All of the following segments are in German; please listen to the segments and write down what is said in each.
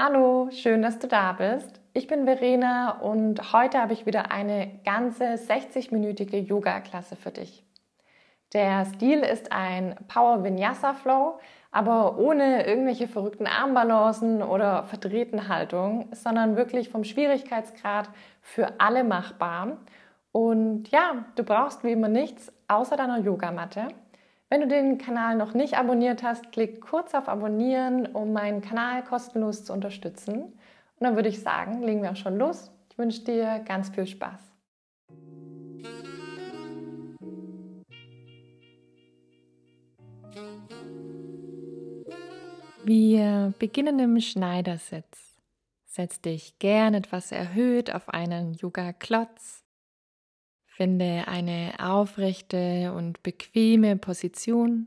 Hallo, schön, dass du da bist. Ich bin Verena und heute habe ich wieder eine ganze 60-minütige Yoga-Klasse für dich. Der Stil ist ein Power Vinyasa Flow, aber ohne irgendwelche verrückten Armbalancen oder verdrehten Haltung, sondern wirklich vom Schwierigkeitsgrad für alle machbar. Und ja, du brauchst wie immer nichts außer deiner Yogamatte wenn du den Kanal noch nicht abonniert hast, klick kurz auf Abonnieren, um meinen Kanal kostenlos zu unterstützen. Und dann würde ich sagen, legen wir auch schon los. Ich wünsche dir ganz viel Spaß. Wir beginnen im Schneidersitz. Setz dich gern etwas erhöht auf einen Yoga-Klotz Finde eine aufrechte und bequeme Position.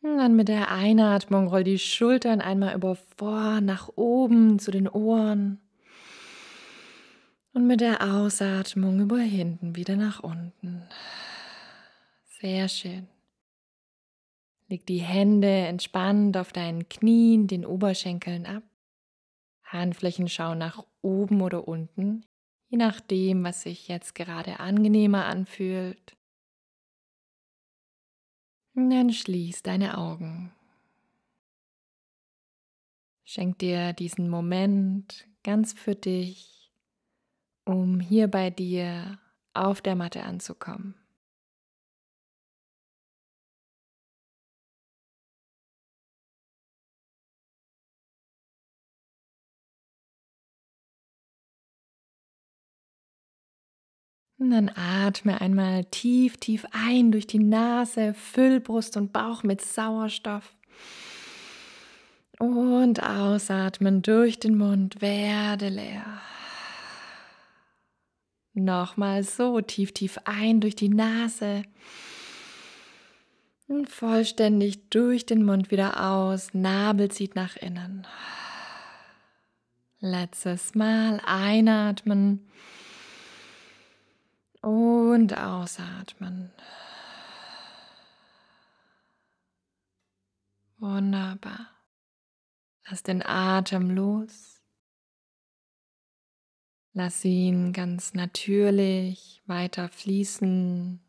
Und hm, dann mit der Einatmung roll die Schultern einmal über vor nach oben zu den Ohren und mit der Ausatmung über hinten wieder nach unten. Sehr schön. Leg die Hände entspannt auf deinen Knien, den Oberschenkeln ab. Handflächen schauen nach oben oder unten je nachdem, was sich jetzt gerade angenehmer anfühlt. Dann schließ deine Augen. Schenk dir diesen Moment ganz für dich, um hier bei dir auf der Matte anzukommen. Und dann atme einmal tief, tief ein durch die Nase, füll Brust und Bauch mit Sauerstoff. Und ausatmen durch den Mund, werde leer. Nochmal so tief, tief ein durch die Nase. Und vollständig durch den Mund wieder aus. Nabel zieht nach innen. Letztes Mal einatmen. Und ausatmen. Wunderbar. Lass den Atem los. Lass ihn ganz natürlich weiter fließen.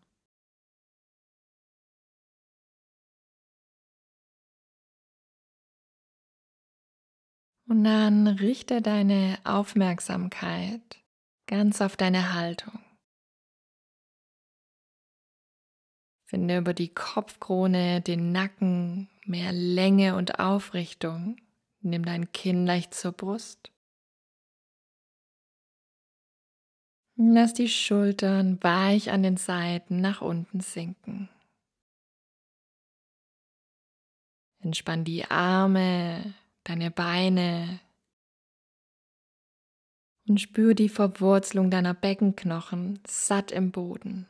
Und dann richte deine Aufmerksamkeit ganz auf deine Haltung. Finde über die Kopfkrone, den Nacken mehr Länge und Aufrichtung. Nimm dein Kinn leicht zur Brust. Lass die Schultern weich an den Seiten nach unten sinken. Entspann die Arme, deine Beine und spür die Verwurzelung deiner Beckenknochen satt im Boden.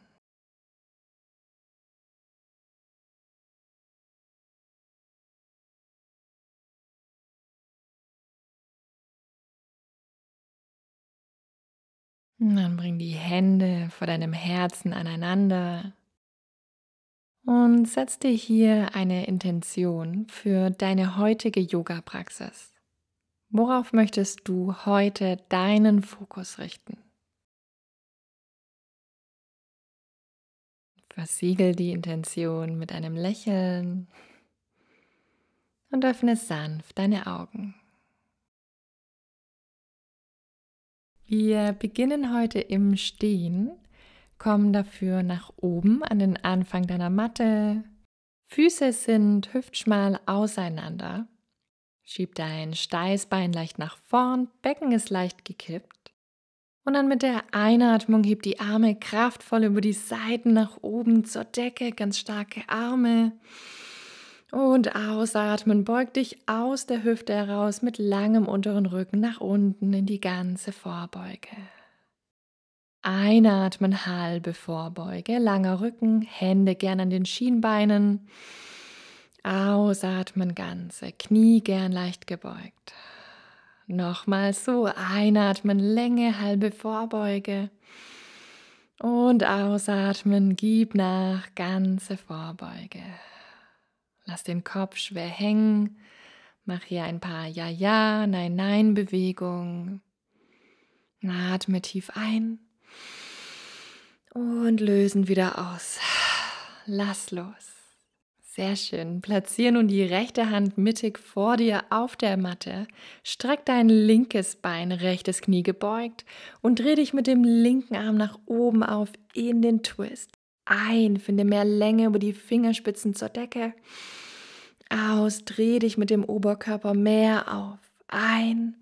Und dann bring die Hände vor deinem Herzen aneinander und setz dir hier eine Intention für deine heutige Yoga-Praxis. Worauf möchtest du heute deinen Fokus richten? Versiegel die Intention mit einem Lächeln und öffne sanft deine Augen. Wir beginnen heute im Stehen, kommen dafür nach oben an den Anfang deiner Matte. Füße sind hüftschmal auseinander. Schieb dein Steißbein leicht nach vorn, Becken ist leicht gekippt. Und dann mit der Einatmung heb die Arme kraftvoll über die Seiten nach oben zur Decke, ganz starke Arme. Und ausatmen, beug dich aus der Hüfte heraus mit langem unteren Rücken nach unten in die ganze Vorbeuge. Einatmen, halbe Vorbeuge, langer Rücken, Hände gern an den Schienbeinen. Ausatmen, ganze, Knie gern leicht gebeugt. Nochmal so, einatmen, Länge, halbe Vorbeuge. Und ausatmen, gib nach, ganze Vorbeuge. Lass den Kopf schwer hängen. Mach hier ein paar Ja-Ja, Nein-Nein-Bewegungen. Atme tief ein und lösen wieder aus. Lass los. Sehr schön. Platzier nun die rechte Hand mittig vor dir auf der Matte. Streck dein linkes Bein, rechtes Knie gebeugt und dreh dich mit dem linken Arm nach oben auf in den Twist. Ein, finde mehr Länge über die Fingerspitzen zur Decke aus, dreh dich mit dem Oberkörper mehr auf, ein,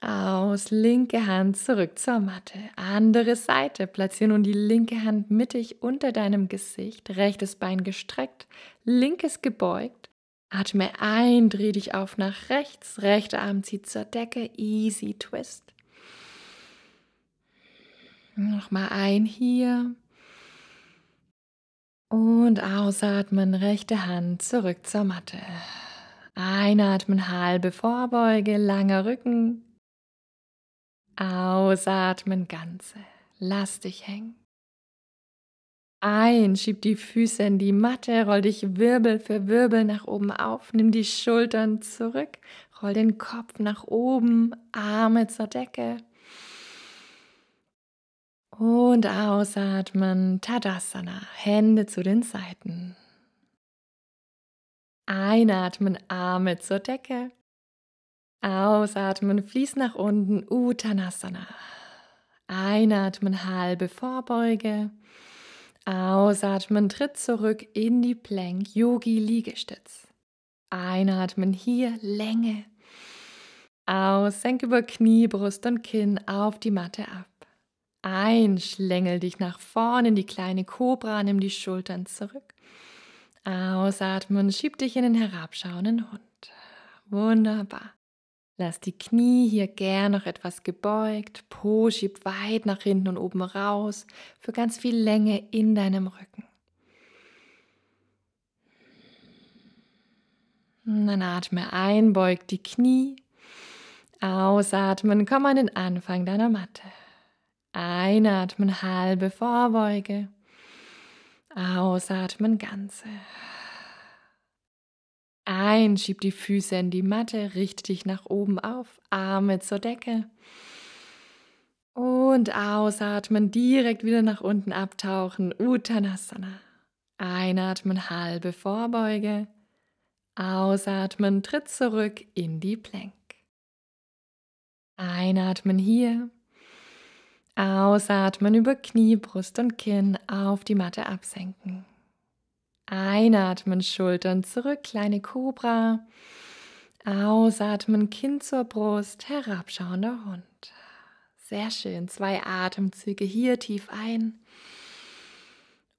aus, linke Hand zurück zur Matte, andere Seite, platziere nun die linke Hand mittig unter deinem Gesicht, rechtes Bein gestreckt, linkes gebeugt, atme ein, dreh dich auf nach rechts, rechter Arm zieht zur Decke, easy twist. Nochmal ein hier und ausatmen, rechte Hand zurück zur Matte. Einatmen, halbe Vorbeuge, langer Rücken. Ausatmen, ganze. Lass dich hängen. Ein, schieb die Füße in die Matte, roll dich Wirbel für Wirbel nach oben auf, nimm die Schultern zurück, roll den Kopf nach oben, Arme zur Decke. Und ausatmen, Tadasana, Hände zu den Seiten. Einatmen, Arme zur Decke. Ausatmen, Fließ nach unten, Uttanasana. Einatmen, halbe Vorbeuge. Ausatmen, tritt zurück in die Plank, Yogi Liegestütz. Einatmen, hier Länge. Aus, senk über Knie, Brust und Kinn auf die Matte ab ein, schlängel dich nach vorne in die kleine Kobra, nimm die Schultern zurück. Ausatmen, schieb dich in den herabschauenden Hund. Wunderbar. Lass die Knie hier gern noch etwas gebeugt. Po schieb weit nach hinten und oben raus für ganz viel Länge in deinem Rücken. Und dann atme ein, beug die Knie. Ausatmen, komm an den Anfang deiner Matte. Einatmen, halbe Vorbeuge. Ausatmen, ganze. Ein, schieb die Füße in die Matte, richte dich nach oben auf, Arme zur Decke. Und ausatmen, direkt wieder nach unten abtauchen, Uttanasana. Einatmen, halbe Vorbeuge. Ausatmen, tritt zurück in die Plank. Einatmen hier, Ausatmen über Knie, Brust und Kinn auf die Matte absenken. Einatmen, Schultern zurück, kleine Kobra. Ausatmen, Kinn zur Brust, herabschauender Hund. Sehr schön. Zwei Atemzüge hier tief ein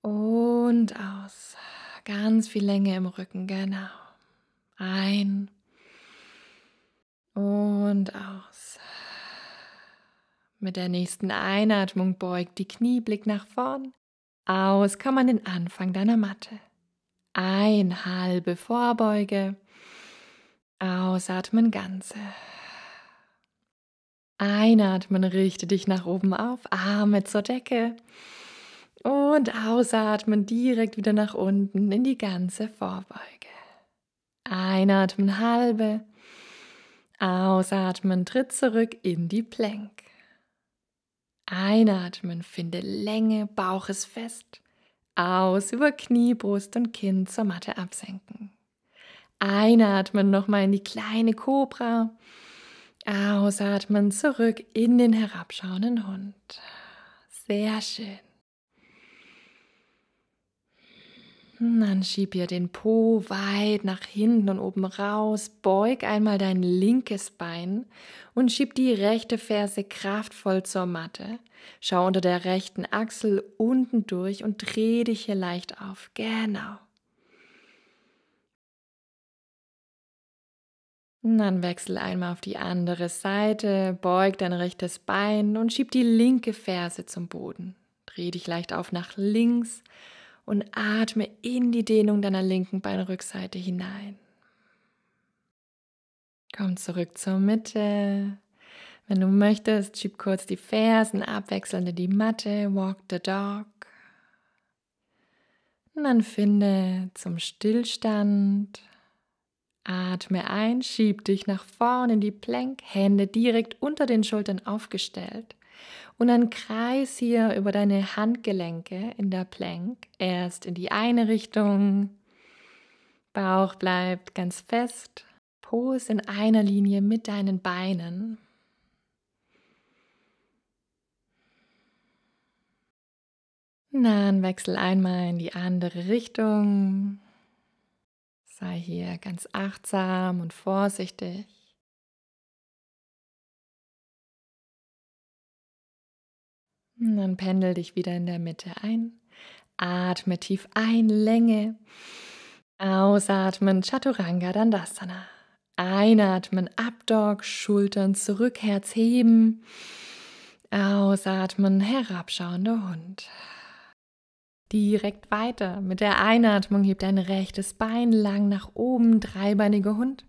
und aus. Ganz viel Länge im Rücken, genau. Ein und aus. Mit der nächsten Einatmung beugt die Knie, Blick nach vorn. Aus kann man den Anfang deiner Matte. Ein, halbe Vorbeuge. Ausatmen, ganze. Einatmen, richte dich nach oben auf, Arme zur Decke. Und ausatmen, direkt wieder nach unten in die ganze Vorbeuge. Einatmen, halbe. Ausatmen, tritt zurück in die Plank. Einatmen, finde Länge, Bauch ist fest. Aus über Knie, Brust und Kinn zur Matte absenken. Einatmen nochmal in die kleine Kobra. Ausatmen zurück in den herabschauenden Hund. Sehr schön. Dann schieb ihr den Po weit nach hinten und oben raus. Beug einmal dein linkes Bein und schieb die rechte Ferse kraftvoll zur Matte. Schau unter der rechten Achsel unten durch und dreh dich hier leicht auf. Genau. dann wechsel einmal auf die andere Seite, beug dein rechtes Bein und schieb die linke Ferse zum Boden. Dreh dich leicht auf nach links und atme in die Dehnung deiner linken Beinrückseite hinein. Komm zurück zur Mitte. Wenn du möchtest, schieb kurz die Fersen abwechselnd in die Matte, walk the dog. Und dann finde zum Stillstand. Atme ein, schieb dich nach vorne in die Plank, Hände direkt unter den Schultern aufgestellt. Und dann kreis hier über deine Handgelenke in der Plank. Erst in die eine Richtung. Bauch bleibt ganz fest. Pose in einer Linie mit deinen Beinen. Dann wechsel einmal in die andere Richtung. Sei hier ganz achtsam und vorsichtig. Und dann pendel dich wieder in der Mitte ein. Atme tief ein, Länge. Ausatmen, Chaturanga Dandasana. Einatmen, Abdog, Schultern zurück, Herz heben. Ausatmen, herabschauender Hund. Direkt weiter. Mit der Einatmung hebt dein rechtes Bein lang nach oben, dreibeiniger Hund.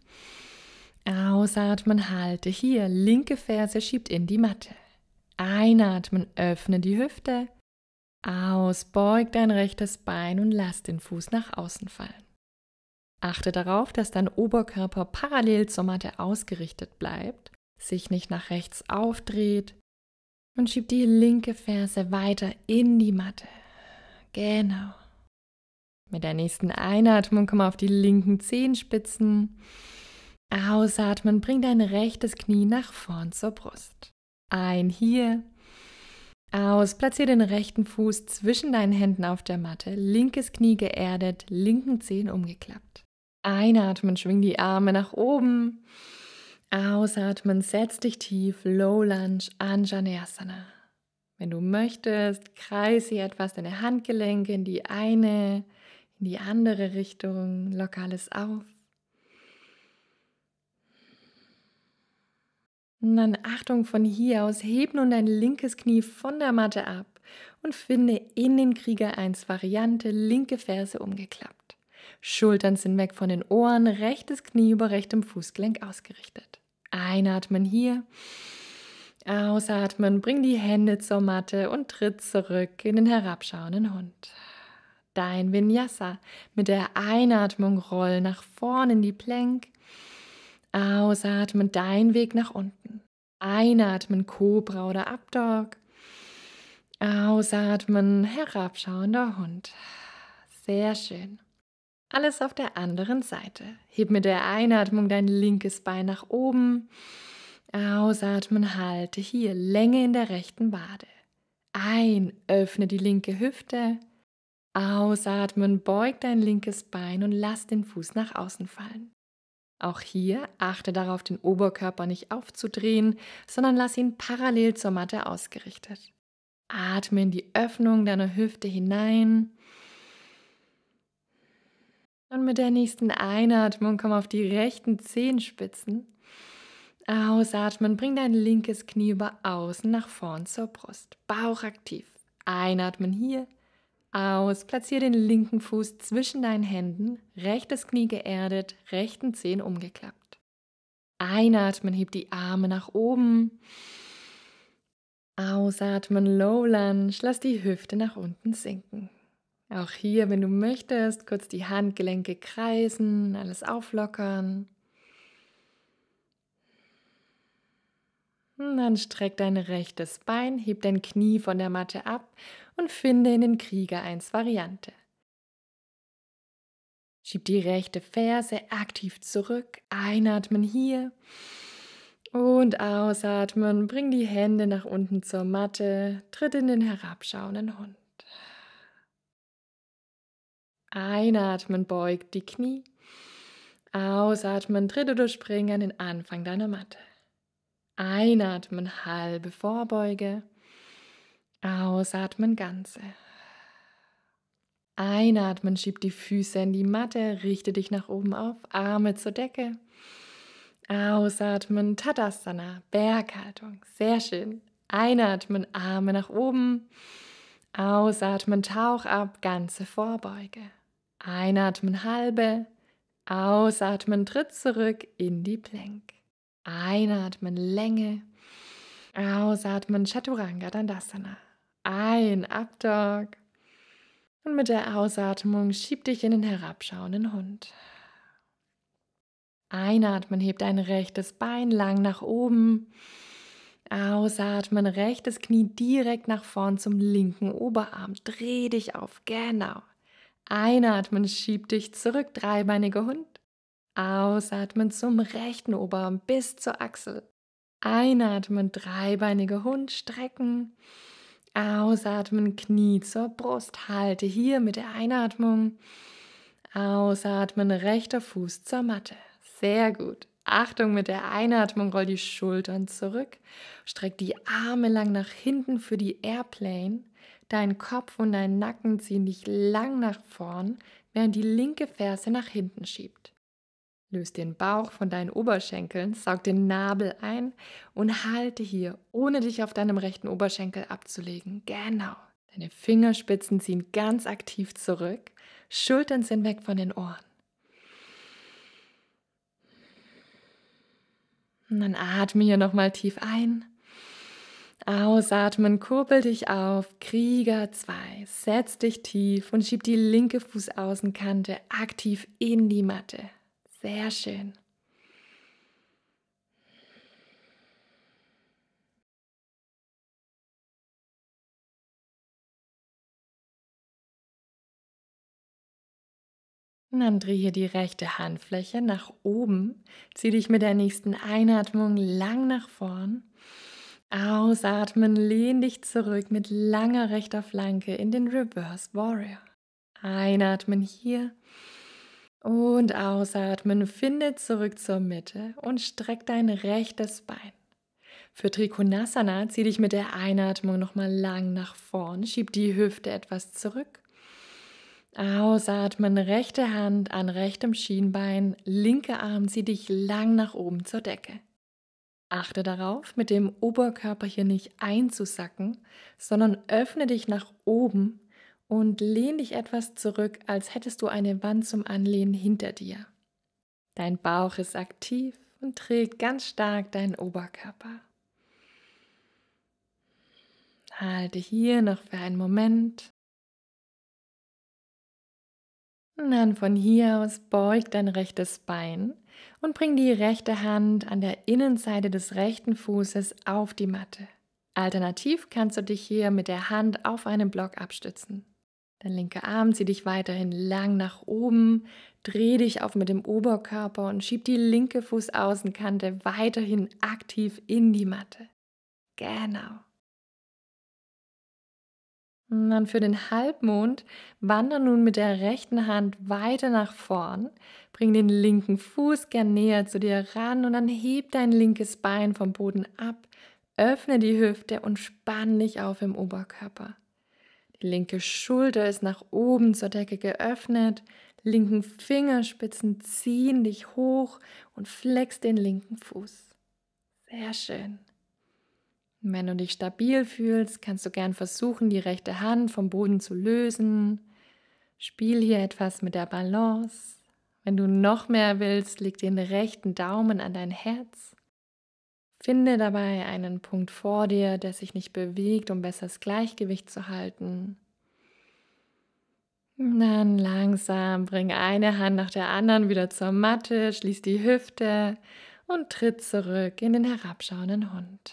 Ausatmen, halte hier, linke Ferse schiebt in die Matte. Einatmen, öffne die Hüfte. Aus, beug dein rechtes Bein und lass den Fuß nach außen fallen. Achte darauf, dass dein Oberkörper parallel zur Matte ausgerichtet bleibt, sich nicht nach rechts aufdreht und schieb die linke Ferse weiter in die Matte. Genau. Mit der nächsten Einatmung komm auf die linken Zehenspitzen. Ausatmen, bring dein rechtes Knie nach vorn zur Brust ein hier, aus. Platziere den rechten Fuß zwischen deinen Händen auf der Matte, linkes Knie geerdet, linken Zehen umgeklappt. Einatmen, schwing die Arme nach oben. Ausatmen, setz dich tief, Low Lunge, Anjaneyasana. Wenn du möchtest, kreise etwas deine Handgelenke in die eine, in die andere Richtung, locker alles auf. Und dann Achtung von hier aus, heb nun dein linkes Knie von der Matte ab und finde in den Krieger 1 Variante linke Ferse umgeklappt. Schultern sind weg von den Ohren, rechtes Knie über rechtem Fußgelenk ausgerichtet. Einatmen hier, ausatmen, bring die Hände zur Matte und tritt zurück in den herabschauenden Hund. Dein Vinyasa mit der Einatmung roll nach vorne in die Plank, Ausatmen, dein Weg nach unten. Einatmen, Cobra oder Abdog. Ausatmen, herabschauender Hund. Sehr schön. Alles auf der anderen Seite. Heb mit der Einatmung dein linkes Bein nach oben. Ausatmen, halte hier Länge in der rechten Wade. Ein, öffne die linke Hüfte. Ausatmen, beug dein linkes Bein und lass den Fuß nach außen fallen. Auch hier achte darauf, den Oberkörper nicht aufzudrehen, sondern lass ihn parallel zur Matte ausgerichtet. Atme in die Öffnung deiner Hüfte hinein. Und mit der nächsten Einatmung komm auf die rechten Zehenspitzen. Ausatmen, bring dein linkes Knie über außen nach vorn zur Brust. Bauch aktiv. Einatmen hier aus, platziere den linken Fuß zwischen deinen Händen, rechtes Knie geerdet, rechten Zehen umgeklappt. Einatmen, heb die Arme nach oben. Ausatmen, Low Lunge, lass die Hüfte nach unten sinken. Auch hier, wenn du möchtest, kurz die Handgelenke kreisen, alles auflockern. Und dann streck dein rechtes Bein, heb dein Knie von der Matte ab und finde in den Krieger 1 Variante. Schieb die rechte Ferse aktiv zurück, einatmen hier und ausatmen, bring die Hände nach unten zur Matte, tritt in den herabschauenden Hund. Einatmen beugt die Knie, ausatmen, tritt oder spring an den Anfang deiner Matte. Einatmen halbe Vorbeuge, Ausatmen Ganze. Einatmen, schieb die Füße in die Matte, richte dich nach oben auf, Arme zur Decke. Ausatmen, Tadasana, Berghaltung. Sehr schön. Einatmen, Arme nach oben. Ausatmen, Tauch ab, ganze Vorbeuge. Einatmen, halbe. Ausatmen, tritt zurück in die Plank. Einatmen, Länge. Ausatmen, Chaturanga Dandasana ein, Abdog. Und mit der Ausatmung schieb dich in den herabschauenden Hund. Einatmen, heb dein rechtes Bein lang nach oben. Ausatmen, rechtes Knie direkt nach vorn zum linken Oberarm. Dreh dich auf, genau. Einatmen, schieb dich zurück, dreibeiniger Hund. Ausatmen zum rechten Oberarm bis zur Achsel. Einatmen, dreibeiniger Hund, strecken. Ausatmen, Knie zur Brust, halte Hier mit der Einatmung. Ausatmen, rechter Fuß zur Matte. Sehr gut. Achtung, mit der Einatmung roll die Schultern zurück, streck die Arme lang nach hinten für die Airplane. Dein Kopf und dein Nacken ziehen dich lang nach vorn, während die linke Ferse nach hinten schiebt. Löse den Bauch von deinen Oberschenkeln, saug den Nabel ein und halte hier, ohne dich auf deinem rechten Oberschenkel abzulegen. Genau. Deine Fingerspitzen ziehen ganz aktiv zurück. Schultern sind weg von den Ohren. Und dann atme hier nochmal tief ein. Ausatmen, kurbel dich auf, Krieger 2. Setz dich tief und schieb die linke Fußaußenkante aktiv in die Matte. Sehr schön. dann drehe hier die rechte Handfläche nach oben. ziehe dich mit der nächsten Einatmung lang nach vorn. Ausatmen, lehn dich zurück mit langer rechter Flanke in den Reverse Warrior. Einatmen hier. Und ausatmen, finde zurück zur Mitte und streck dein rechtes Bein. Für Trikonasana zieh dich mit der Einatmung nochmal lang nach vorn, schieb die Hüfte etwas zurück. Ausatmen, rechte Hand an rechtem Schienbein, linke Arm zieh dich lang nach oben zur Decke. Achte darauf, mit dem Oberkörper hier nicht einzusacken, sondern öffne dich nach oben, und lehn dich etwas zurück, als hättest du eine Wand zum Anlehnen hinter dir. Dein Bauch ist aktiv und trägt ganz stark deinen Oberkörper. Halte hier noch für einen Moment. Und dann von hier aus beug dein rechtes Bein und bring die rechte Hand an der Innenseite des rechten Fußes auf die Matte. Alternativ kannst du dich hier mit der Hand auf einen Block abstützen. Dein linker Arm zieh dich weiterhin lang nach oben, dreh dich auf mit dem Oberkörper und schieb die linke Fußaußenkante weiterhin aktiv in die Matte. Genau. Und dann für den Halbmond wander nun mit der rechten Hand weiter nach vorn, bring den linken Fuß gern näher zu dir ran und dann heb dein linkes Bein vom Boden ab, öffne die Hüfte und spann dich auf im Oberkörper. Linke Schulter ist nach oben zur Decke geöffnet. Linken Fingerspitzen ziehen dich hoch und flex den linken Fuß. Sehr schön. wenn du dich stabil fühlst, kannst du gern versuchen, die rechte Hand vom Boden zu lösen. Spiel hier etwas mit der Balance. Wenn du noch mehr willst, leg den rechten Daumen an dein Herz Finde dabei einen Punkt vor dir, der sich nicht bewegt, um besseres Gleichgewicht zu halten. Dann langsam bring eine Hand nach der anderen wieder zur Matte, schließ die Hüfte und tritt zurück in den herabschauenden Hund.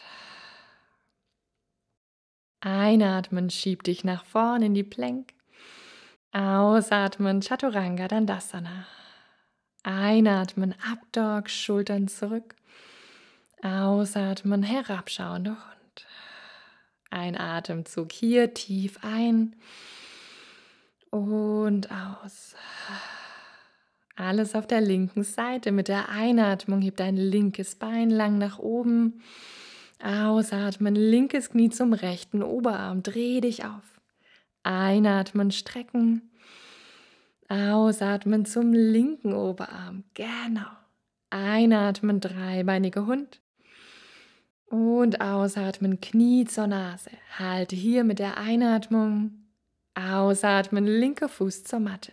Einatmen, schieb dich nach vorn in die Plank. Ausatmen, Chaturanga Dandasana. Einatmen, Abdog, Schultern zurück. Ausatmen, herabschauender Hund. Ein Atemzug hier tief ein und aus. Alles auf der linken Seite. Mit der Einatmung hebt dein linkes Bein lang nach oben. Ausatmen, linkes Knie zum rechten Oberarm. Dreh dich auf. Einatmen, strecken. Ausatmen zum linken Oberarm. Genau. Einatmen, dreibeinige Hund. Und ausatmen, Knie zur Nase. Halte hier mit der Einatmung. Ausatmen, linker Fuß zur Matte.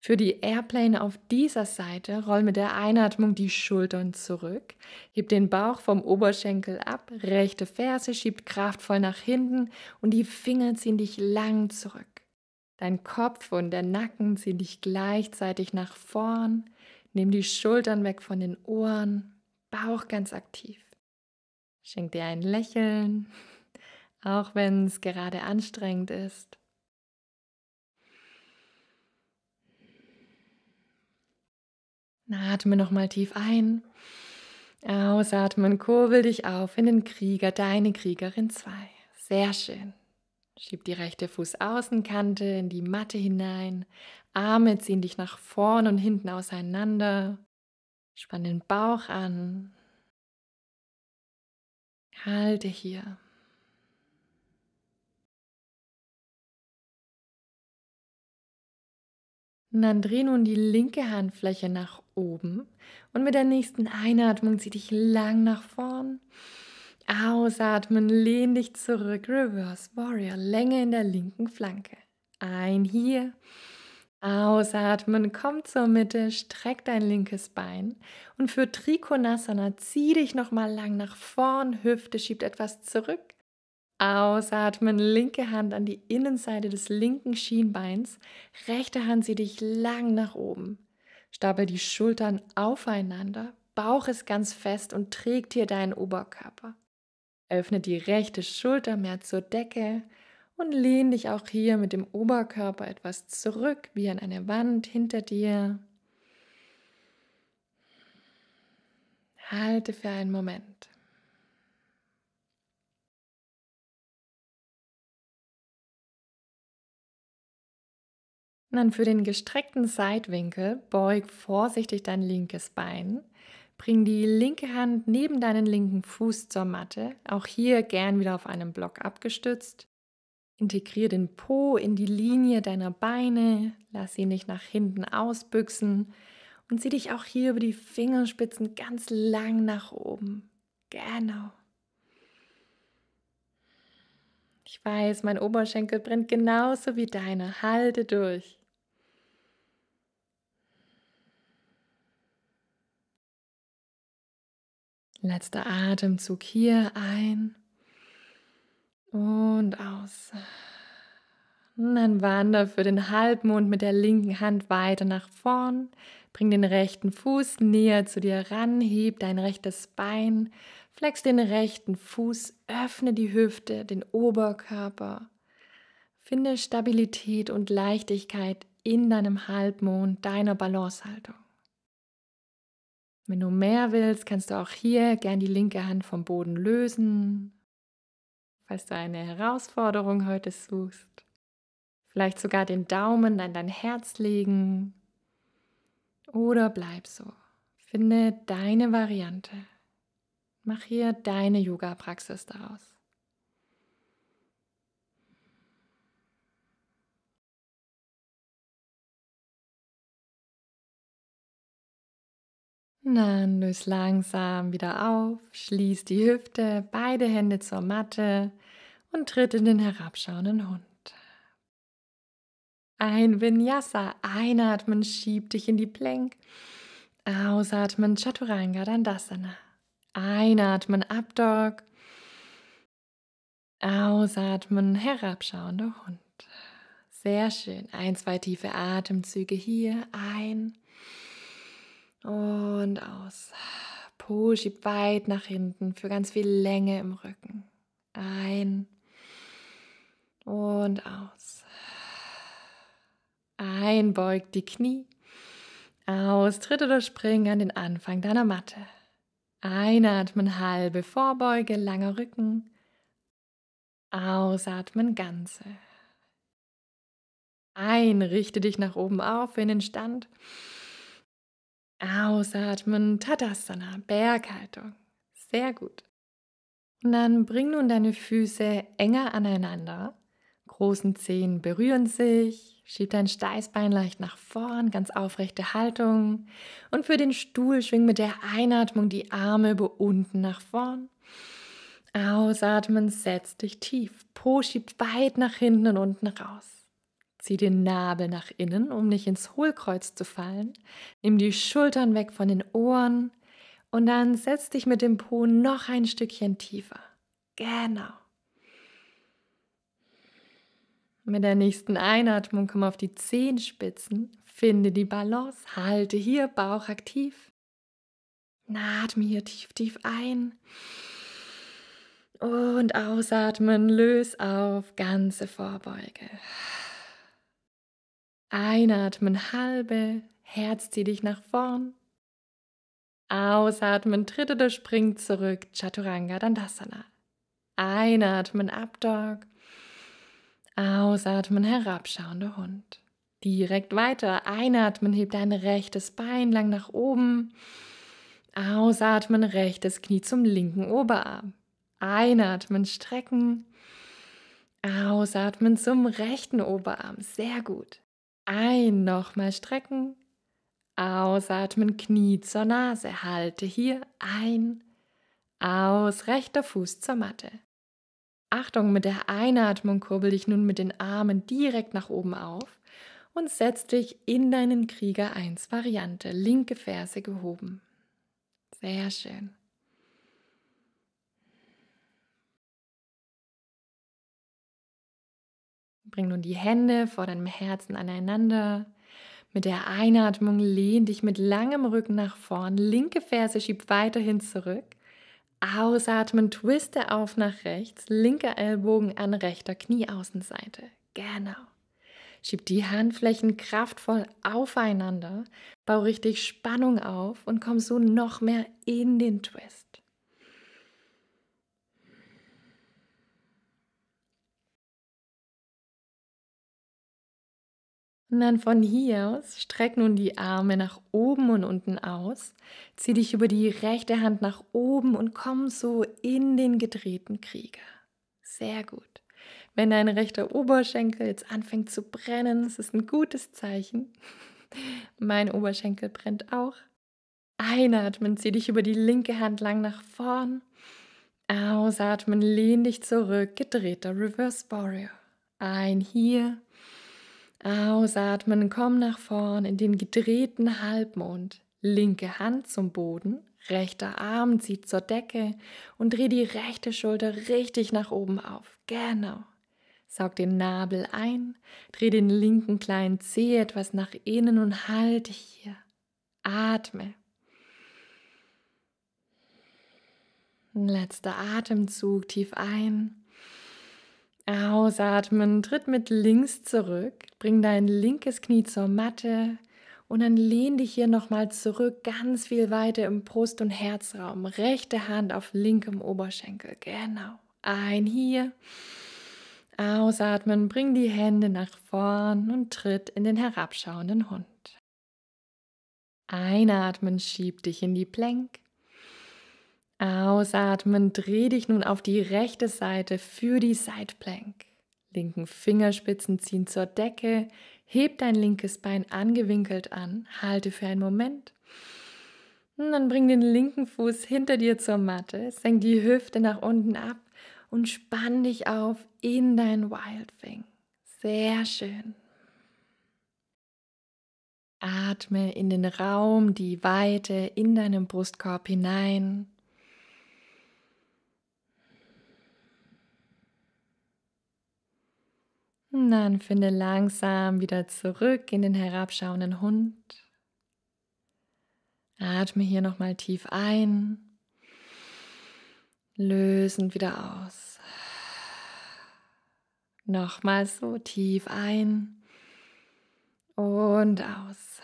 Für die Airplane auf dieser Seite roll mit der Einatmung die Schultern zurück, heb den Bauch vom Oberschenkel ab, rechte Ferse schiebt kraftvoll nach hinten und die Finger ziehen dich lang zurück. Dein Kopf und der Nacken ziehen dich gleichzeitig nach vorn, nimm die Schultern weg von den Ohren, Bauch ganz aktiv. Schenk dir ein Lächeln, auch wenn es gerade anstrengend ist. Atme nochmal tief ein. Ausatmen, kurbel dich auf in den Krieger, deine Kriegerin 2. Sehr schön. Schieb die rechte Fußaußenkante in die Matte hinein. Arme ziehen dich nach vorn und hinten auseinander. Spann den Bauch an. Halte hier. Und dann dreh nun die linke Handfläche nach oben und mit der nächsten Einatmung zieh dich lang nach vorn. Ausatmen, lehn dich zurück, Reverse Warrior, Länge in der linken Flanke. Ein hier, Ausatmen, komm zur Mitte, streck dein linkes Bein und für Trikonasana zieh dich nochmal lang nach vorn, Hüfte schiebt etwas zurück. Ausatmen, linke Hand an die Innenseite des linken Schienbeins, rechte Hand zieh dich lang nach oben. Stapel die Schultern aufeinander, Bauch ist ganz fest und trägt hier deinen Oberkörper. Öffne die rechte Schulter mehr zur Decke, und lehn dich auch hier mit dem Oberkörper etwas zurück, wie an eine Wand hinter dir. Halte für einen Moment. dann für den gestreckten Seitwinkel beug vorsichtig dein linkes Bein. Bring die linke Hand neben deinen linken Fuß zur Matte, auch hier gern wieder auf einem Block abgestützt. Integriere den Po in die Linie deiner Beine, lass ihn nicht nach hinten ausbüchsen und zieh dich auch hier über die Fingerspitzen ganz lang nach oben. Genau. Ich weiß, mein Oberschenkel brennt genauso wie deiner. Halte durch. Letzter Atemzug hier ein aus. Und dann wandere für den Halbmond mit der linken Hand weiter nach vorn. Bring den rechten Fuß näher zu dir ran, heb dein rechtes Bein, flex den rechten Fuß, öffne die Hüfte, den Oberkörper. Finde Stabilität und Leichtigkeit in deinem Halbmond, deiner Balancehaltung. Wenn du mehr willst, kannst du auch hier gern die linke Hand vom Boden lösen, falls du eine Herausforderung heute suchst. Vielleicht sogar den Daumen an dein Herz legen. Oder bleib so. Finde deine Variante. Mach hier deine Yoga-Praxis daraus. Dann löst langsam wieder auf, schließt die Hüfte, beide Hände zur Matte und tritt in den herabschauenden Hund. Ein Vinyasa, einatmen, schieb dich in die Plank. Ausatmen, Chaturanga Dandasana. Einatmen, Abdog. Ausatmen, herabschauender Hund. Sehr schön. Ein, zwei tiefe Atemzüge hier ein und aus. Po schiebt weit nach hinten für ganz viel Länge im Rücken. Ein und aus. Ein, Einbeugt die Knie. Aus, tritt oder spring an den Anfang deiner Matte. Einatmen, halbe Vorbeuge, langer Rücken. Ausatmen, ganze. Ein, richte dich nach oben auf in den Stand. Ausatmen, Tadasana, Berghaltung. Sehr gut. Und dann bring nun deine Füße enger aneinander. Großen Zehen berühren sich. Schieb dein Steißbein leicht nach vorn, ganz aufrechte Haltung. Und für den Stuhl schwing mit der Einatmung die Arme über unten nach vorn. Ausatmen, setz dich tief. Po schiebt weit nach hinten und unten raus. Zieh den Nabel nach innen, um nicht ins Hohlkreuz zu fallen. Nimm die Schultern weg von den Ohren und dann setz dich mit dem Po noch ein Stückchen tiefer. Genau. Mit der nächsten Einatmung komm auf die Zehenspitzen, finde die Balance, halte hier Bauch aktiv. Atme hier tief, tief ein. Und ausatmen, löse auf ganze Vorbeuge. Einatmen halbe, Herz zieh dich nach vorn. Ausatmen, dritte der springt zurück, Chaturanga Dandasana. Einatmen, Abdog. Ausatmen, herabschauender Hund. Direkt weiter. Einatmen, heb dein rechtes Bein lang nach oben. Ausatmen, rechtes Knie zum linken Oberarm. Einatmen, strecken. Ausatmen zum rechten Oberarm. Sehr gut. Ein nochmal strecken. Ausatmen, Knie zur Nase. Halte hier ein. Aus, rechter Fuß zur Matte. Achtung, mit der Einatmung kurbel dich nun mit den Armen direkt nach oben auf und setz dich in deinen Krieger 1 Variante, linke Ferse gehoben. Sehr schön. Bring nun die Hände vor deinem Herzen aneinander. Mit der Einatmung lehn dich mit langem Rücken nach vorn. Linke Ferse schiebt weiterhin zurück. Ausatmen, twiste auf nach rechts. Linker Ellbogen an rechter Knieaußenseite. Genau. Schieb die Handflächen kraftvoll aufeinander. Bau richtig Spannung auf und komm so noch mehr in den Twist. Und dann von hier aus streck nun die Arme nach oben und unten aus. Zieh dich über die rechte Hand nach oben und komm so in den gedrehten Krieger. Sehr gut. Wenn dein rechter Oberschenkel jetzt anfängt zu brennen, das ist ein gutes Zeichen. Mein Oberschenkel brennt auch. Einatmen, zieh dich über die linke Hand lang nach vorn. Ausatmen, lehn dich zurück, gedrehter Reverse Warrior. Ein hier, Ausatmen, komm nach vorn in den gedrehten Halbmond. Linke Hand zum Boden, rechter Arm zieht zur Decke und dreh die rechte Schulter richtig nach oben auf. Genau. Saug den Nabel ein, dreh den linken kleinen Zeh etwas nach innen und halte hier. Atme. Letzter Atemzug tief ein Ausatmen, tritt mit links zurück, bring dein linkes Knie zur Matte und dann lehn dich hier nochmal zurück, ganz viel weiter im Brust- und Herzraum. Rechte Hand auf linkem Oberschenkel, genau. Ein hier. Ausatmen, bring die Hände nach vorn und tritt in den herabschauenden Hund. Einatmen, schieb dich in die Plank. Ausatmen, dreh dich nun auf die rechte Seite für die Side Plank. Linken Fingerspitzen ziehen zur Decke, heb dein linkes Bein angewinkelt an, halte für einen Moment. Und dann bring den linken Fuß hinter dir zur Matte, senk die Hüfte nach unten ab und spann dich auf in dein Wild Thing. Sehr schön. Atme in den Raum, die Weite in deinem Brustkorb hinein. Und dann finde langsam wieder zurück in den herabschauenden Hund. Atme hier nochmal tief ein, lösend wieder aus. Nochmal so tief ein und aus.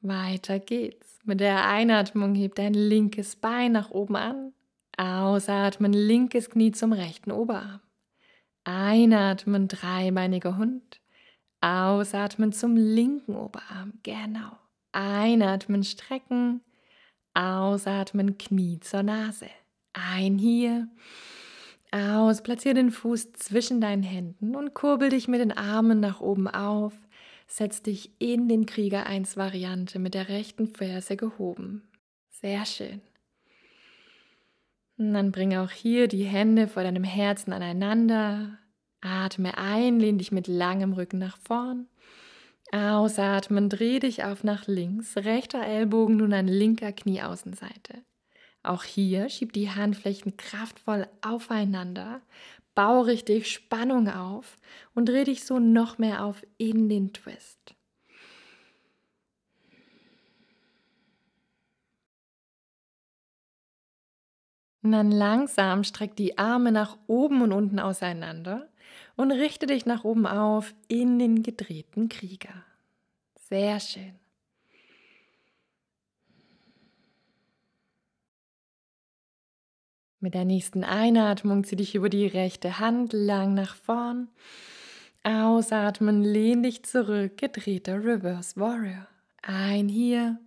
Weiter geht's. Mit der Einatmung hebt dein linkes Bein nach oben an. Ausatmen, linkes Knie zum rechten Oberarm. Einatmen, dreibeiniger Hund. Ausatmen zum linken Oberarm. Genau. Einatmen, strecken. Ausatmen, Knie zur Nase. Ein hier. Aus. Platziere den Fuß zwischen deinen Händen und kurbel dich mit den Armen nach oben auf. Setz dich in den Krieger 1 Variante mit der rechten Ferse gehoben. Sehr schön dann bringe auch hier die Hände vor deinem Herzen aneinander. Atme ein, lehn dich mit langem Rücken nach vorn. Ausatmen, dreh dich auf nach links, rechter Ellbogen nun an linker Knieaußenseite. Auch hier schieb die Handflächen kraftvoll aufeinander, bau richtig Spannung auf und dreh dich so noch mehr auf in den Twist. Und dann langsam streck die Arme nach oben und unten auseinander und richte dich nach oben auf in den gedrehten Krieger. Sehr schön. Mit der nächsten Einatmung zieh dich über die rechte Hand lang nach vorn. Ausatmen, lehn dich zurück, gedrehter Reverse Warrior. Ein hier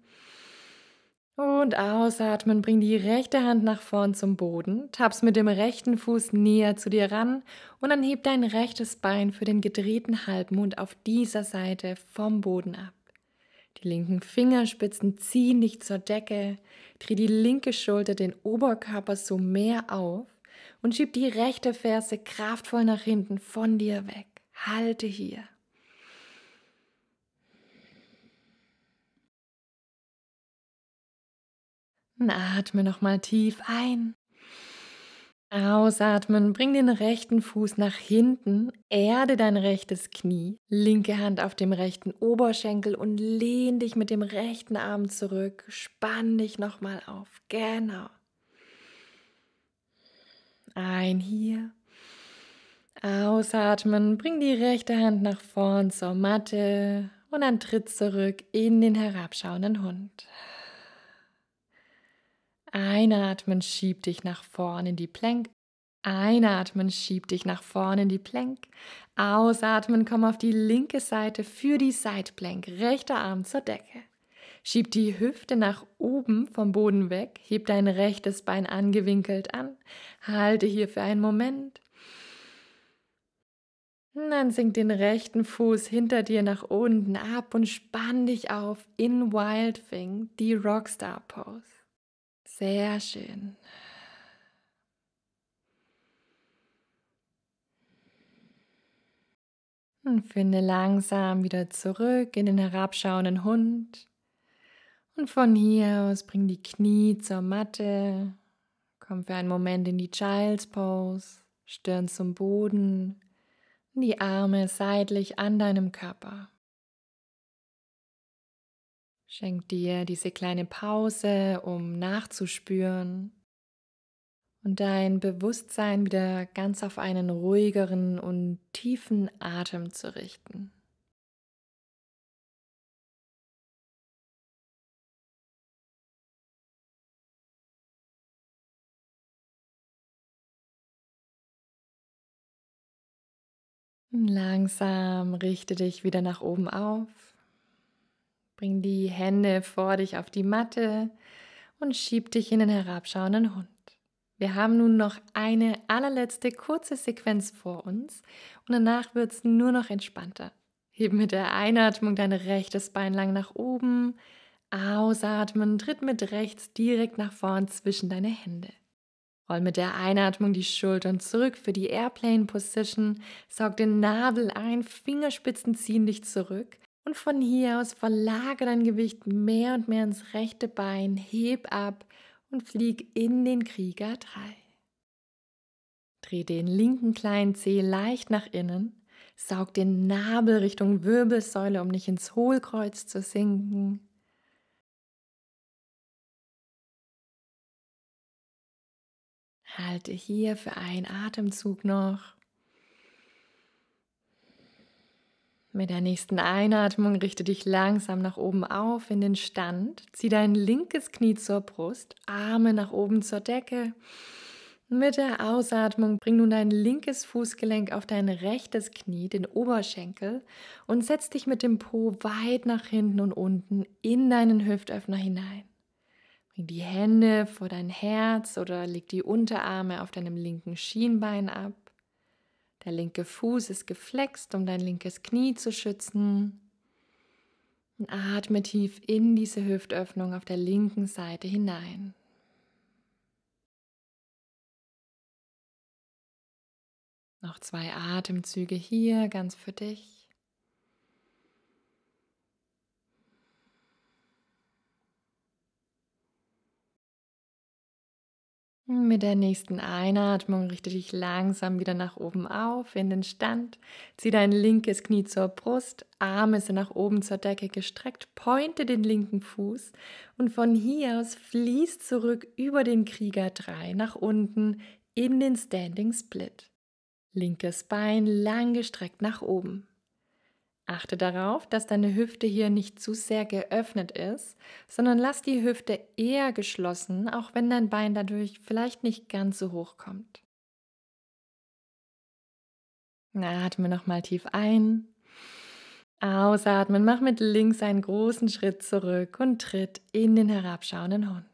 und ausatmen, bring die rechte Hand nach vorn zum Boden, tappst mit dem rechten Fuß näher zu dir ran und dann heb dein rechtes Bein für den gedrehten Halbmond auf dieser Seite vom Boden ab. Die linken Fingerspitzen ziehen dich zur Decke, dreh die linke Schulter den Oberkörper so mehr auf und schieb die rechte Ferse kraftvoll nach hinten von dir weg. Halte hier. Und atme nochmal tief ein. Ausatmen, bring den rechten Fuß nach hinten, erde dein rechtes Knie, linke Hand auf dem rechten Oberschenkel und lehn dich mit dem rechten Arm zurück. Spann dich nochmal auf. Genau. Ein hier. Ausatmen, bring die rechte Hand nach vorn zur Matte und dann tritt zurück in den herabschauenden Hund. Einatmen schieb dich nach vorne in die Plank. Einatmen schieb dich nach vorne in die Plank. Ausatmen komm auf die linke Seite für die Side Rechter Arm zur Decke. Schieb die Hüfte nach oben vom Boden weg, heb dein rechtes Bein angewinkelt an, halte hier für einen Moment. Dann sink den rechten Fuß hinter dir nach unten ab und spann dich auf in Wild Thing, die Rockstar Pose. Sehr schön. Und finde langsam wieder zurück in den herabschauenden Hund. Und von hier aus bring die Knie zur Matte. Komm für einen Moment in die Child's Pose. Stirn zum Boden. Die Arme seitlich an deinem Körper. Schenk dir diese kleine Pause, um nachzuspüren und dein Bewusstsein wieder ganz auf einen ruhigeren und tiefen Atem zu richten. Langsam richte dich wieder nach oben auf. Bring die Hände vor dich auf die Matte und schieb dich in den herabschauenden Hund. Wir haben nun noch eine allerletzte kurze Sequenz vor uns und danach wird es nur noch entspannter. Heb mit der Einatmung dein rechtes Bein lang nach oben, ausatmen, tritt mit rechts direkt nach vorn zwischen deine Hände. Roll mit der Einatmung die Schultern zurück für die Airplane Position, saug den Nabel ein, Fingerspitzen ziehen dich zurück und von hier aus verlagere dein Gewicht mehr und mehr ins rechte Bein, heb ab und flieg in den Krieger 3. Dreh den linken kleinen Zeh leicht nach innen, saug den Nabel Richtung Wirbelsäule, um nicht ins Hohlkreuz zu sinken. Halte hier für einen Atemzug noch. Mit der nächsten Einatmung richte dich langsam nach oben auf in den Stand. Zieh dein linkes Knie zur Brust, Arme nach oben zur Decke. Mit der Ausatmung bring nun dein linkes Fußgelenk auf dein rechtes Knie, den Oberschenkel, und setz dich mit dem Po weit nach hinten und unten in deinen Hüftöffner hinein. Bring die Hände vor dein Herz oder leg die Unterarme auf deinem linken Schienbein ab. Der linke Fuß ist geflext, um dein linkes Knie zu schützen. Und atme tief in diese Hüftöffnung auf der linken Seite hinein. Noch zwei Atemzüge hier, ganz für dich. Mit der nächsten Einatmung richte dich langsam wieder nach oben auf in den Stand. Zieh dein linkes Knie zur Brust, Arme sind nach oben zur Decke gestreckt, pointe den linken Fuß und von hier aus fließt zurück über den Krieger 3 nach unten in den Standing Split. Linkes Bein lang gestreckt nach oben. Achte darauf, dass deine Hüfte hier nicht zu sehr geöffnet ist, sondern lass die Hüfte eher geschlossen, auch wenn dein Bein dadurch vielleicht nicht ganz so hoch kommt. Na, atme nochmal tief ein. Ausatmen, mach mit links einen großen Schritt zurück und tritt in den herabschauenden Hund.